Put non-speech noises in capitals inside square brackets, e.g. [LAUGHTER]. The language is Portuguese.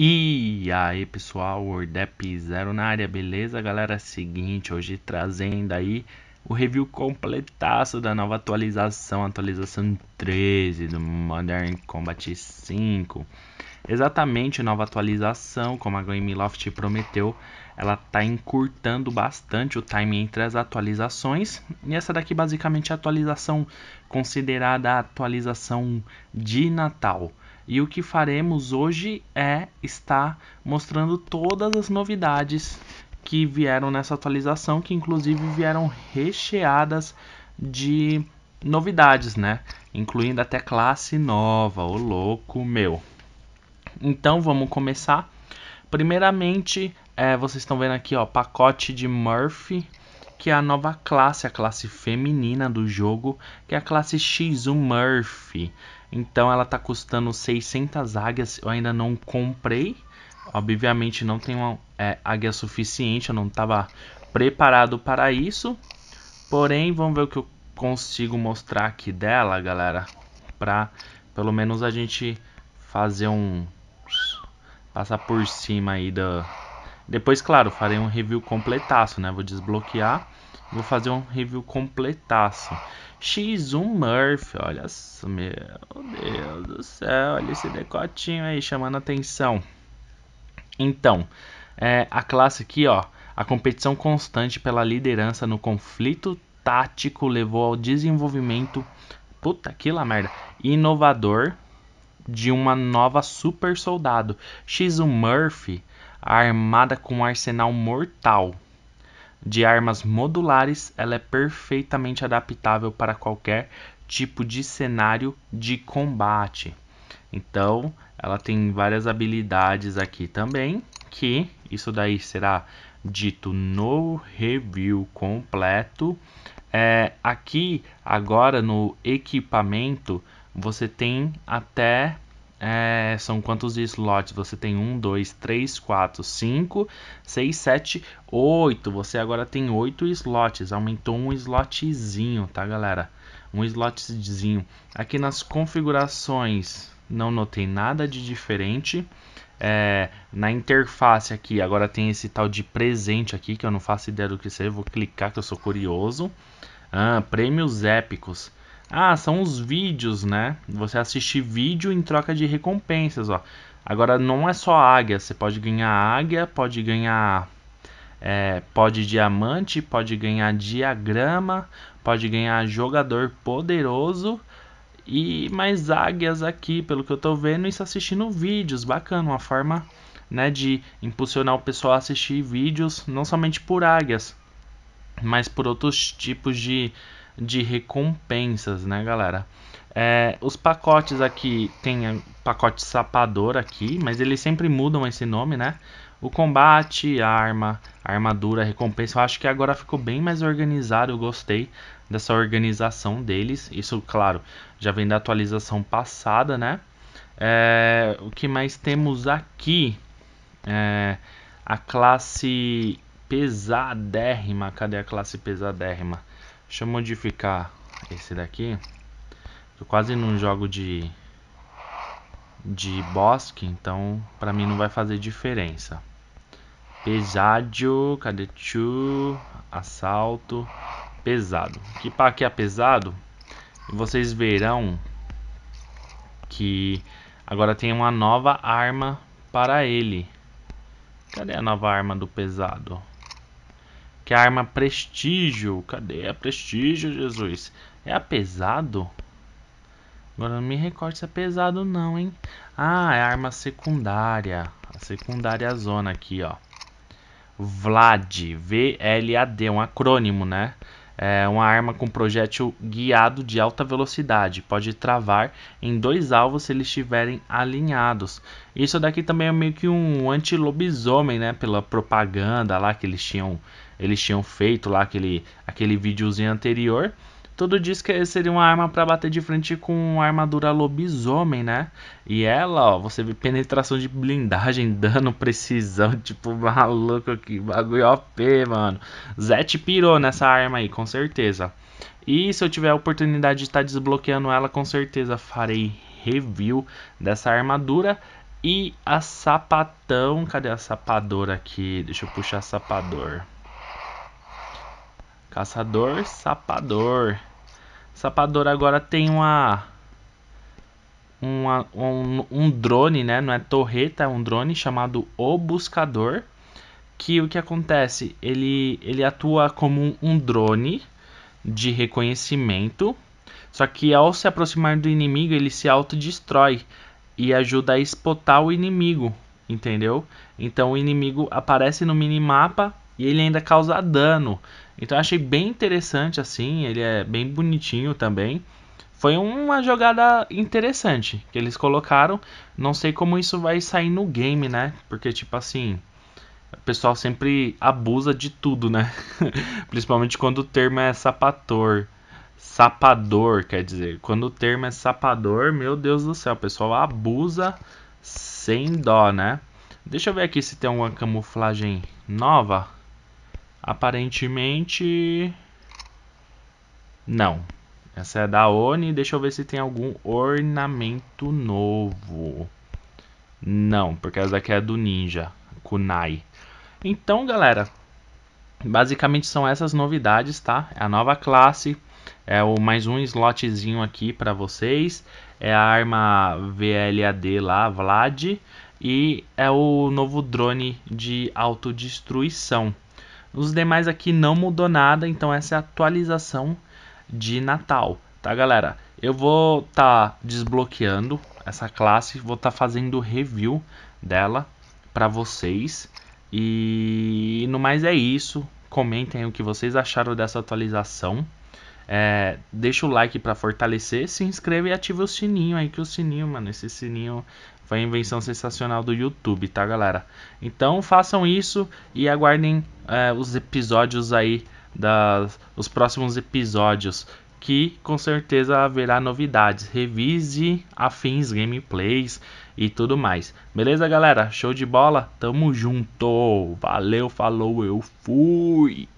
E aí pessoal, Ordep Zero na área, beleza galera? É seguinte, hoje trazendo aí o review completaço da nova atualização, atualização 13 do Modern Combat 5. Exatamente, nova atualização, como a Game prometeu, ela tá encurtando bastante o time entre as atualizações. E essa daqui basicamente é a atualização considerada a atualização de Natal e o que faremos hoje é estar mostrando todas as novidades que vieram nessa atualização, que inclusive vieram recheadas de novidades, né? Incluindo até classe nova, o louco meu. Então vamos começar. Primeiramente, é, vocês estão vendo aqui, ó, pacote de Murphy, que é a nova classe, a classe feminina do jogo, que é a classe x o Murphy. Então ela tá custando 600 águias. Eu ainda não comprei. Obviamente não tenho é, águia suficiente. Eu não estava preparado para isso. Porém, vamos ver o que eu consigo mostrar aqui dela, galera. Pra pelo menos a gente fazer um... Passar por cima aí da... Depois, claro, farei um review completaço, né? Vou desbloquear. Vou fazer um review completaço. X1 Murphy, olha, só, meu Deus do céu, olha esse decotinho aí chamando atenção. Então, é, a classe aqui, ó, a competição constante pela liderança no conflito tático levou ao desenvolvimento, puta que lá merda, inovador de uma nova super soldado, X1 Murphy, armada com um arsenal mortal de armas modulares, ela é perfeitamente adaptável para qualquer tipo de cenário de combate. Então, ela tem várias habilidades aqui também, que isso daí será dito no review completo. É, aqui, agora no equipamento, você tem até é, são quantos slots? Você tem 1, 2, 3, 4, 5, 6, 7, 8. Você agora tem 8 slots. Aumentou um slotzinho, tá, galera? Um slotzinho. Aqui nas configurações não notei nada de diferente. É, na interface aqui, agora tem esse tal de presente aqui, que eu não faço ideia do que seja. Vou clicar que eu sou curioso. Ah, prêmios épicos. Ah, são os vídeos, né? Você assistir vídeo em troca de recompensas, ó. Agora não é só águia, você pode ganhar águia, pode ganhar é, pode diamante, pode ganhar diagrama, pode ganhar jogador poderoso e mais águias aqui, pelo que eu tô vendo, isso assistindo vídeos, bacana, uma forma né, de impulsionar o pessoal a assistir vídeos, não somente por águias, mas por outros tipos de de recompensas, né, galera? É, os pacotes aqui tem pacote sapador aqui, mas eles sempre mudam esse nome, né? O combate, a arma, a armadura, a recompensa. Eu acho que agora ficou bem mais organizado. Eu gostei dessa organização deles. Isso, claro, já vem da atualização passada, né? É, o que mais temos aqui? É, a classe pesadérrima. Cadê a classe pesadérrima? Deixa eu modificar esse daqui. Eu quase não jogo de de bosque, então para mim não vai fazer diferença. Pesado, cadê tio? Assalto, pesado. Que para que é pesado? Vocês verão que agora tem uma nova arma para ele. Cadê a nova arma do pesado? Que é a arma Prestígio. Cadê a Prestígio, Jesus? É a pesado? Agora não me recordo se é pesado não, hein? Ah, é a arma secundária. A secundária zona aqui, ó. VLAD. V-L-A-D. Um acrônimo, né? É uma arma com projétil guiado de alta velocidade. Pode travar em dois alvos se eles estiverem alinhados. Isso daqui também é meio que um anti-lobisomem, né? Pela propaganda lá que eles tinham eles tinham feito lá aquele, aquele videozinho anterior. Tudo diz que seria uma arma para bater de frente com armadura lobisomem, né? E ela, ó, você vê penetração de blindagem, dano, precisão, [LAUGHS] tipo, maluco, que bagulho OP, mano. Zet pirou nessa arma aí, com certeza. E se eu tiver a oportunidade de estar tá desbloqueando ela, com certeza farei review dessa armadura. E a sapatão, cadê a sapadora aqui? Deixa eu puxar a sapador. Caçador, sapador. Sapador agora tem uma, uma um, um, drone, né? Não é torreta, é um drone chamado O Buscador. Que o que acontece? Ele, ele atua como um drone de reconhecimento. Só que ao se aproximar do inimigo, ele se autodestrói e ajuda a espotar o inimigo, entendeu? Então o inimigo aparece no minimapa e ele ainda causa dano. Então eu achei bem interessante assim, ele é bem bonitinho também. Foi uma jogada interessante que eles colocaram. Não sei como isso vai sair no game, né? Porque tipo assim, o pessoal sempre abusa de tudo, né? [LAUGHS] Principalmente quando o termo é sapator. Sapador, quer dizer, quando o termo é sapador, meu Deus do céu, o pessoal abusa sem dó, né? Deixa eu ver aqui se tem uma camuflagem nova. Aparentemente... Não. Essa é da Oni. Deixa eu ver se tem algum ornamento novo. Não, porque essa daqui é do Ninja. Kunai. Então, galera, basicamente são essas novidades, tá? É a nova classe, é o mais um slotzinho aqui para vocês, é a arma VLAD lá, Vlad, e é o novo drone de autodestruição. Os demais aqui não mudou nada, então essa é a atualização de Natal, tá galera? Eu vou estar tá desbloqueando essa classe, vou estar tá fazendo review dela para vocês. E no mais é isso, comentem o que vocês acharam dessa atualização. É, deixa o like para fortalecer, se inscreva e ativa o sininho aí, que o sininho, mano, esse sininho foi a invenção sensacional do YouTube, tá, galera? Então façam isso e aguardem é, os episódios aí, das, os próximos episódios, que com certeza haverá novidades. Revise afins, gameplays e tudo mais. Beleza, galera? Show de bola? Tamo junto! Valeu, falou, eu fui!